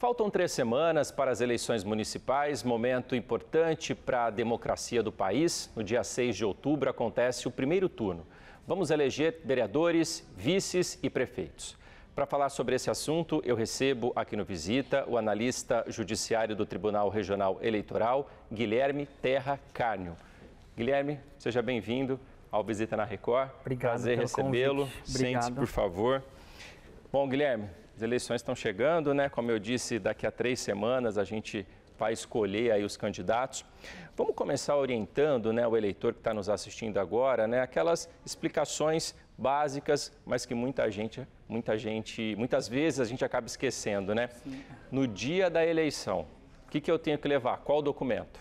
Faltam três semanas para as eleições municipais, momento importante para a democracia do país. No dia 6 de outubro acontece o primeiro turno. Vamos eleger vereadores, vices e prefeitos. Para falar sobre esse assunto, eu recebo aqui no Visita o analista judiciário do Tribunal Regional Eleitoral, Guilherme Terra Cárnio. Guilherme, seja bem-vindo ao Visita na Record. Obrigado. Prazer recebê-lo. Sente, se por favor. Bom, Guilherme, as eleições estão chegando, né? Como eu disse, daqui a três semanas a gente vai escolher aí os candidatos. Vamos começar orientando né, o eleitor que está nos assistindo agora, né? Aquelas explicações básicas, mas que muita gente, muita gente, muitas vezes a gente acaba esquecendo, né? Sim. No dia da eleição, o que, que eu tenho que levar? Qual documento?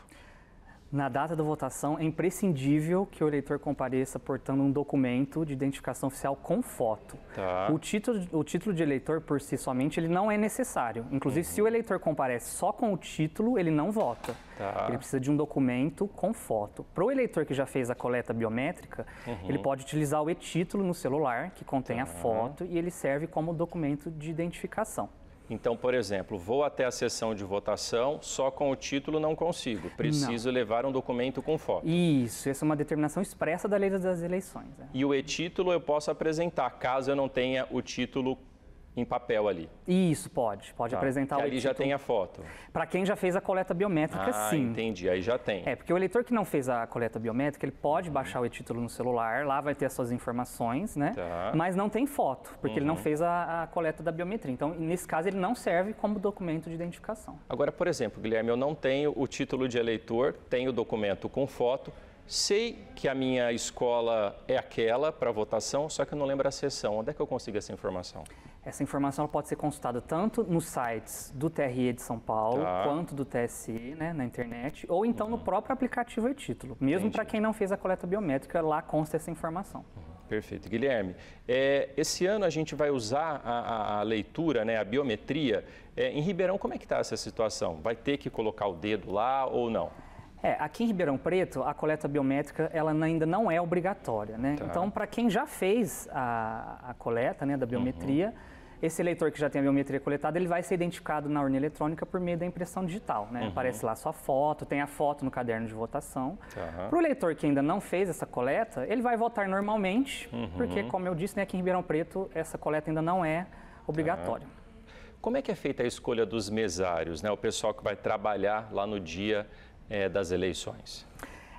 Na data da votação, é imprescindível que o eleitor compareça portando um documento de identificação oficial com foto. Tá. O, título, o título de eleitor, por si somente, ele não é necessário. Inclusive, uhum. se o uhum. eleitor comparece só com o título, ele não vota. Tá. Ele precisa de um documento com foto. Para o eleitor que já fez a coleta biométrica, uhum. ele pode utilizar o e-título no celular, que contém tá. a foto, e ele serve como documento de identificação. Então, por exemplo, vou até a sessão de votação, só com o título não consigo. Preciso não. levar um documento com foto. Isso, essa é uma determinação expressa da lei das eleições. Né? E o e-título eu posso apresentar, caso eu não tenha o título em papel ali. Isso, pode. Pode tá. apresentar que o ali já tem a foto. Para quem já fez a coleta biométrica, ah, sim. entendi. Aí já tem. É, porque o eleitor que não fez a coleta biométrica, ele pode baixar o e-título no celular, lá vai ter as suas informações, né? Tá. Mas não tem foto, porque uhum. ele não uhum. fez a, a, coleta da biometria. Então, nesse caso, ele não serve como documento de identificação. Agora, por exemplo, Guilherme, eu não tenho o título de eleitor, tenho o documento com foto, Sei que a minha escola é aquela para votação, só que eu não lembro a sessão. Onde é que eu consigo essa informação? Essa informação pode ser consultada tanto nos sites do TRE de São Paulo, tá. quanto do TSE, né, na internet, ou então uhum. no próprio aplicativo e título. Mesmo para quem não fez a coleta biométrica, lá consta essa informação. Uhum. Perfeito. Guilherme, é, esse ano a gente vai usar a, a, a leitura, né, a biometria. É, em Ribeirão, como é que está essa situação? Vai ter que colocar o dedo lá ou não? É, aqui em Ribeirão Preto, a coleta biométrica ela ainda não é obrigatória, né? Tá. Então, para quem já fez a, a coleta né, da uhum. biometria, uhum esse eleitor que já tem a biometria coletada, ele vai ser identificado na urna eletrônica por meio da impressão digital, né? Uhum. Aparece lá sua foto, tem a foto no caderno de votação. Uhum. Para o eleitor que ainda não fez essa coleta, ele vai votar normalmente, uhum. porque, como eu disse, né, aqui em Ribeirão Preto, essa coleta ainda não é obrigatória. Como é que é feita a escolha dos mesários, né? O pessoal que vai trabalhar lá no dia é, das eleições?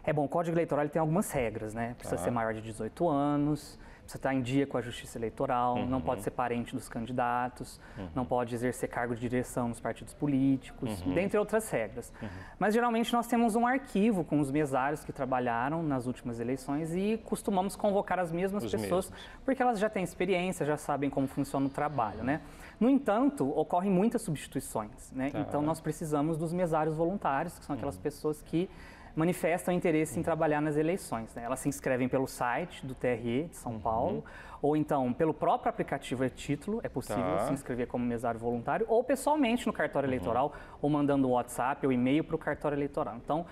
É bom, o Código Eleitoral tem algumas regras, né? Precisa tá. ser maior de 18 anos, precisa estar em dia com a Justiça Eleitoral, uhum. não pode ser parente dos candidatos, uhum. não pode exercer cargo de direção nos partidos políticos, uhum. dentre outras regras. Uhum. Mas geralmente nós temos um arquivo com os mesários que trabalharam nas últimas eleições e costumamos convocar as mesmas os pessoas, mesmos. porque elas já têm experiência, já sabem como funciona o trabalho, né? No entanto, ocorrem muitas substituições, né? Tá. Então nós precisamos dos mesários voluntários, que são aquelas uhum. pessoas que manifestam interesse em trabalhar nas eleições. Né? Elas se inscrevem pelo site do TRE de São uhum. Paulo, ou então pelo próprio aplicativo e-título, é possível tá. se inscrever como mesário voluntário, ou pessoalmente no cartório uhum. eleitoral, ou mandando WhatsApp ou e-mail para o cartório eleitoral. Então,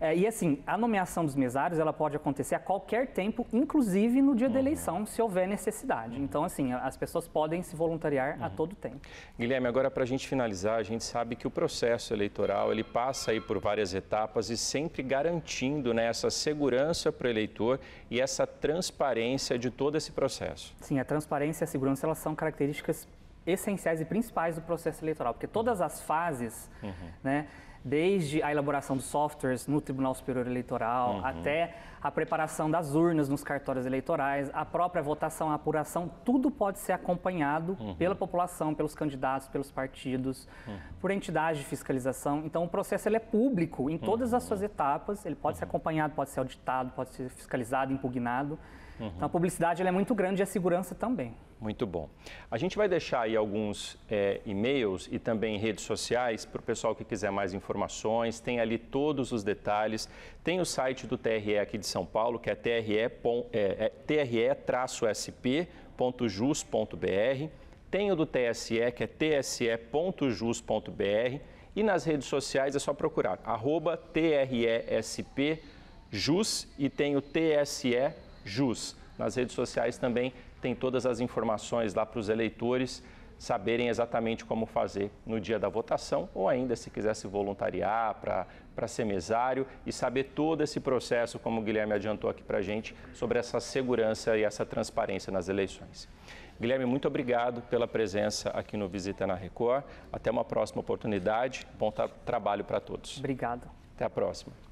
é, e assim, a nomeação dos mesários ela pode acontecer a qualquer tempo, inclusive no dia uhum. da eleição, se houver necessidade. Então, assim, as pessoas podem se voluntariar uhum. a todo tempo. Guilherme, agora para a gente finalizar, a gente sabe que o processo eleitoral ele passa aí por várias etapas e sempre garantindo né, essa segurança para o eleitor e essa transparência de todo esse processo. Sim, a transparência e a segurança elas são características essenciais e principais do processo eleitoral, porque todas as fases, uhum. né? desde a elaboração dos softwares no Tribunal Superior Eleitoral, uhum. até a preparação das urnas nos cartórios eleitorais, a própria votação, a apuração, tudo pode ser acompanhado uhum. pela população, pelos candidatos, pelos partidos, uhum. por entidades de fiscalização. Então, o processo ele é público em todas as uhum. suas etapas, ele pode ser uhum. acompanhado, pode ser auditado, pode ser fiscalizado, impugnado. Uhum. Então, a publicidade é muito grande e a segurança também. Muito bom. A gente vai deixar aí alguns é, e-mails e também redes sociais para o pessoal que quiser mais informações informações, tem ali todos os detalhes. Tem o site do TRE aqui de São Paulo, que é, é, é tre-sp.jus.br. Tem o do TSE, que é tse.jus.br. E nas redes sociais é só procurar, arroba TRESPJus e tem o TSE Jus. Nas redes sociais também tem todas as informações lá para os eleitores saberem exatamente como fazer no dia da votação, ou ainda se quiser se voluntariar para ser mesário e saber todo esse processo, como o Guilherme adiantou aqui para a gente, sobre essa segurança e essa transparência nas eleições. Guilherme, muito obrigado pela presença aqui no Visita na Record. Até uma próxima oportunidade. Bom trabalho para todos. Obrigado. Até a próxima.